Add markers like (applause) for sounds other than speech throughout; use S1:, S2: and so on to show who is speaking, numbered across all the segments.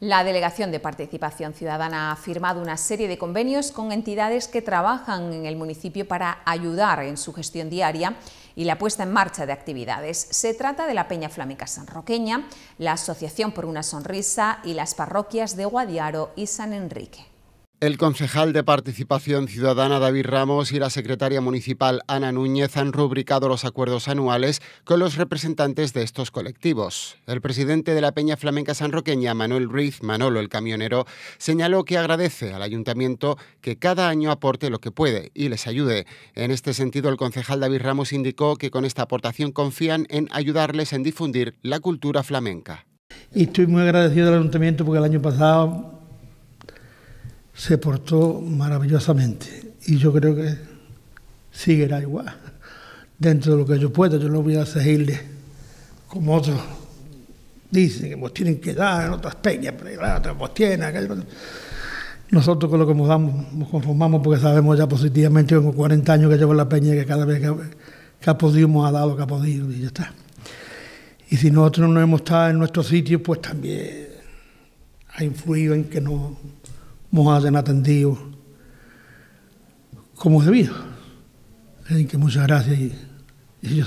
S1: La Delegación de Participación Ciudadana ha firmado una serie de convenios con entidades que trabajan en el municipio para ayudar en su gestión diaria y la puesta en marcha de actividades. Se trata de la Peña Flamenca Sanroqueña, la Asociación por una Sonrisa y las parroquias de Guadiaro y San Enrique.
S2: El concejal de Participación Ciudadana David Ramos y la secretaria municipal Ana Núñez han rubricado los acuerdos anuales con los representantes de estos colectivos. El presidente de la Peña Flamenca Sanroqueña, Manuel Ruiz Manolo el Camionero, señaló que agradece al ayuntamiento que cada año aporte lo que puede y les ayude. En este sentido, el concejal David Ramos indicó que con esta aportación confían en ayudarles en difundir la cultura flamenca.
S3: Y estoy muy agradecido al ayuntamiento porque el año pasado se portó maravillosamente y yo creo que ...sigue seguirá igual (laughs) dentro de lo que yo pueda. Yo no voy a seguirle como otros dicen que nos tienen que dar en otras peñas, pero otras Nosotros con lo que nos, damos, nos conformamos porque sabemos ya positivamente tengo 40 años que llevo la peña que cada vez que, ha podido hemos dado que ha podido y ya está. Y si nosotros no hemos estado en nuestro sitio, pues también ha influido en que no mojados en atendido como debido. que muchas gracias. Y, yo...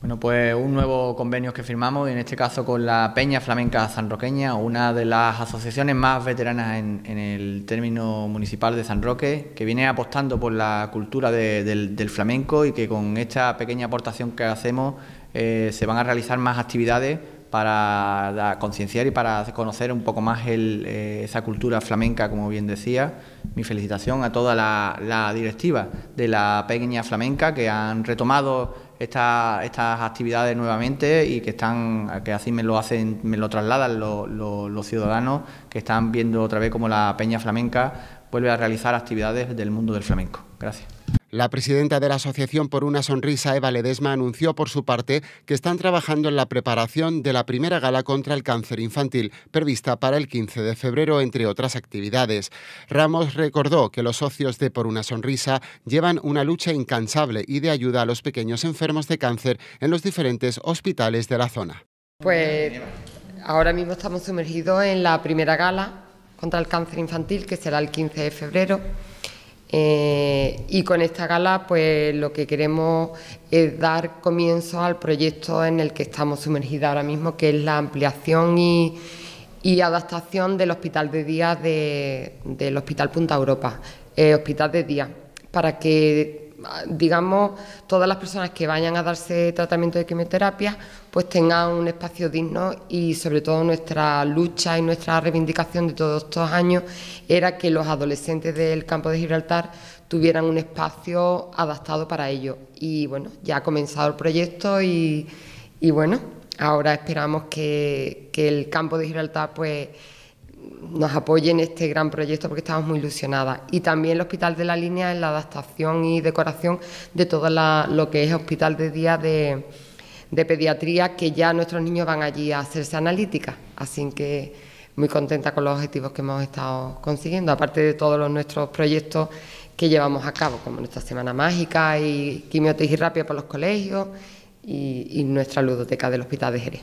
S4: Bueno, pues un nuevo convenio que firmamos, y en este caso con la Peña Flamenca Sanroqueña, una de las asociaciones más veteranas en, el término municipal de San Roque, que viene apostando por la cultura del, flamenco y que con esta pequeña aportación que hacemos eh, se van a realizar más actividades para concienciar y para conocer un poco más eh, esa cultura flamenca, como bien decía. Mi felicitación a toda la, directiva de la Peña flamenca que han retomado estas actividades nuevamente y que están que así me lo hacen me lo trasladan los ciudadanos que están viendo otra vez cómo la peña flamenca vuelve a realizar actividades del mundo del flamenco. Gracias. La presidenta de la Asociación por una Sonrisa, Eva Ledesma,
S2: anunció por su parte que están trabajando en la preparación de la primera gala contra el cáncer infantil, prevista para el 15 de febrero, entre otras actividades. Ramos recordó que los socios de Por una Sonrisa llevan una lucha incansable y de ayuda a los pequeños enfermos de cáncer en los diferentes hospitales de la zona.
S1: Pues ahora mismo estamos sumergidos en la primera gala contra el cáncer infantil, que será el 15 de febrero eh, y con esta gala, pues lo que queremos es dar comienzo al proyecto en el que estamos sumergidos ahora mismo, que es la ampliación y, adaptación del hospital de día del Hospital Punta Europa, eh, hospital de día, para que digamos, todas las personas que vayan a darse tratamiento de quimioterapia, pues tengan un espacio digno y sobre todo nuestra lucha y nuestra reivindicación de todos estos años era que los adolescentes del campo de Gibraltar tuvieran un espacio adaptado para ello. Y bueno, ya ha comenzado el proyecto y, bueno, ahora esperamos que, que el campo de Gibraltar pues nos apoye en este gran proyecto porque estamos muy ilusionadas. Y también el Hospital de la Línea en la adaptación y decoración de todo lo que es hospital de día de, pediatría, que ya nuestros niños van allí a hacerse analítica. Así que muy contenta con los objetivos que hemos estado consiguiendo, aparte de todos los, nuestros proyectos que llevamos a cabo, como nuestra Semana Mágica y quimioterapia para los colegios y, y nuestra ludoteca del Hospital de Jerez.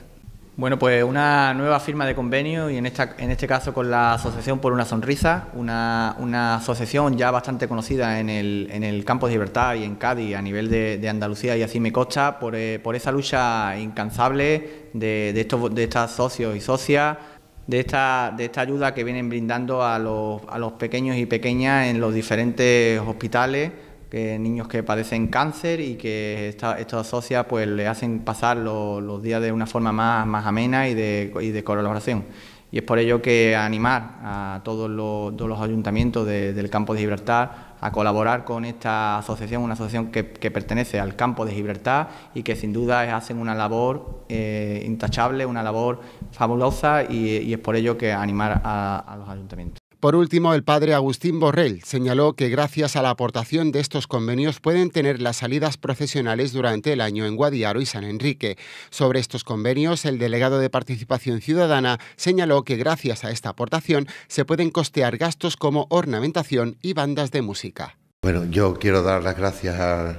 S4: Bueno, pues una nueva firma de convenio y en, esta, en este caso con la Asociación por una Sonrisa, una, asociación ya bastante conocida en el, en el, campo de libertad y en Cádiz a nivel de, Andalucía y así me consta, eh, por, esa lucha incansable de, estos, de estas socios y socias, de esta, de esta ayuda que vienen brindando a los, a los pequeños y pequeñas en los diferentes hospitales que niños que padecen cáncer y que esta, estos socias pues le hacen pasar los días de una forma más, amena y de, y de, colaboración. Y es por ello que animar a todos los, ayuntamientos del campo de Gibraltar a colaborar con esta asociación, una asociación que, pertenece al campo de Gibraltar y que sin duda hacen una labor eh, intachable, una labor fabulosa y, es por ello que animar a los ayuntamientos.
S2: Por último, el padre Agustín Borrell señaló que gracias a la aportación de estos convenios pueden tener las salidas procesionales durante el año en Guadiaro y San Enrique. Sobre estos convenios, el delegado de Participación Ciudadana señaló que gracias a esta aportación se pueden costear gastos como ornamentación y bandas de música.
S5: Bueno, yo quiero dar las gracias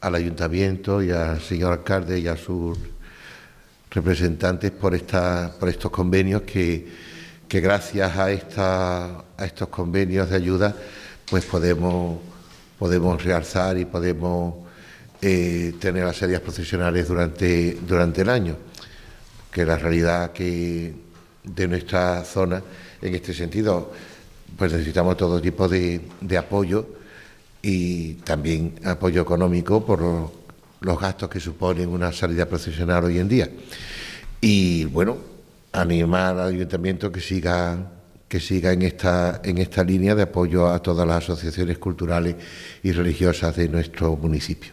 S5: al ayuntamiento y al señor alcalde y a sus representantes por, esta, por estos convenios que que gracias a, esta, a estos convenios de ayuda pues podemos, podemos realzar y podemos eh, tener las salidas profesionales durante, durante el año, que la realidad que de nuestra zona en este sentido, pues necesitamos todo tipo de, de apoyo y también apoyo económico por los, gastos que suponen una salida profesional hoy en día. Y bueno, animar al ayuntamiento que siga que siga en esta en esta línea de apoyo a todas las asociaciones culturales y religiosas de nuestro municipio.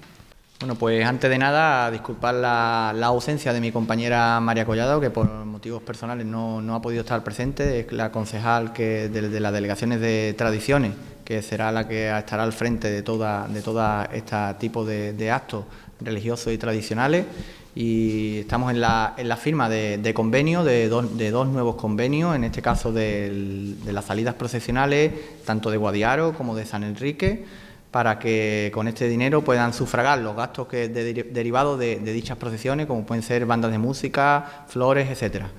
S4: Bueno, pues antes de nada, disculpar la, ausencia de mi compañera María Collado, que por motivos personales no, ha podido estar presente, es la concejal que de, las delegaciones de tradiciones, que será la que estará al frente de toda, de este tipo de actos religiosos y tradicionales y estamos en la, firma de, de convenio, de, dos nuevos convenios, en este caso de las salidas procesionales, tanto de Guadiaro como de San Enrique, para que con este dinero puedan sufragar los gastos que derivados de, dichas procesiones, como pueden ser bandas de música, flores, etcétera.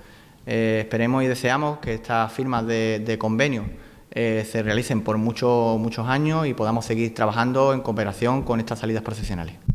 S4: Eh, esperemos y deseamos que estas firmas de, convenio eh, se realicen por muchos muchos años y podamos seguir trabajando en cooperación con estas salidas procesionales.